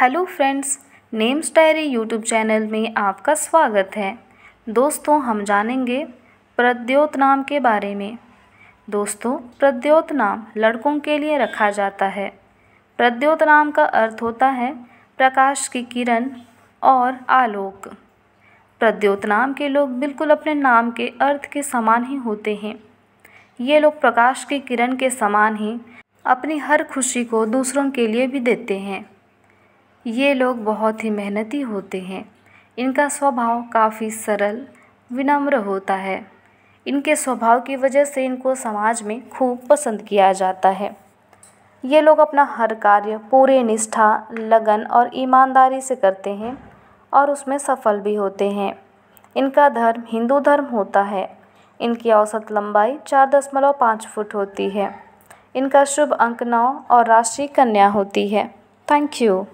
hello friends names diary YouTube channel में आपका स्वागत है दोस्तों हम जानेंगे प्रद्योत नाम के बारे में दोस्तों प्रद्योत नाम लड़कों के लिए रखा जाता है प्रद्योत नाम का अर्थ होता है प्रकाश की किरण और आलोक प्रद्योत नाम के लोग बिल्कुल अपने नाम के अर्थ के समान ही होते हैं ये लोग प्रकाश की किरण के समान ही अपनी हर खुशी को दूसरों के लिए भी देते हैं ये लोग बहुत ही मेहनती होते हैं इनका स्वभाव काफ़ी सरल विनम्र होता है इनके स्वभाव की वजह से इनको समाज में खूब पसंद किया जाता है ये लोग अपना हर कार्य पूरे निष्ठा लगन और ईमानदारी से करते हैं और उसमें सफल भी होते हैं इनका धर्म हिंदू धर्म होता है इनकी औसत लंबाई चार दशमलव पाँच फुट होती है इनका शुभ अंक नौ और राशि कन्या होती है थैंक यू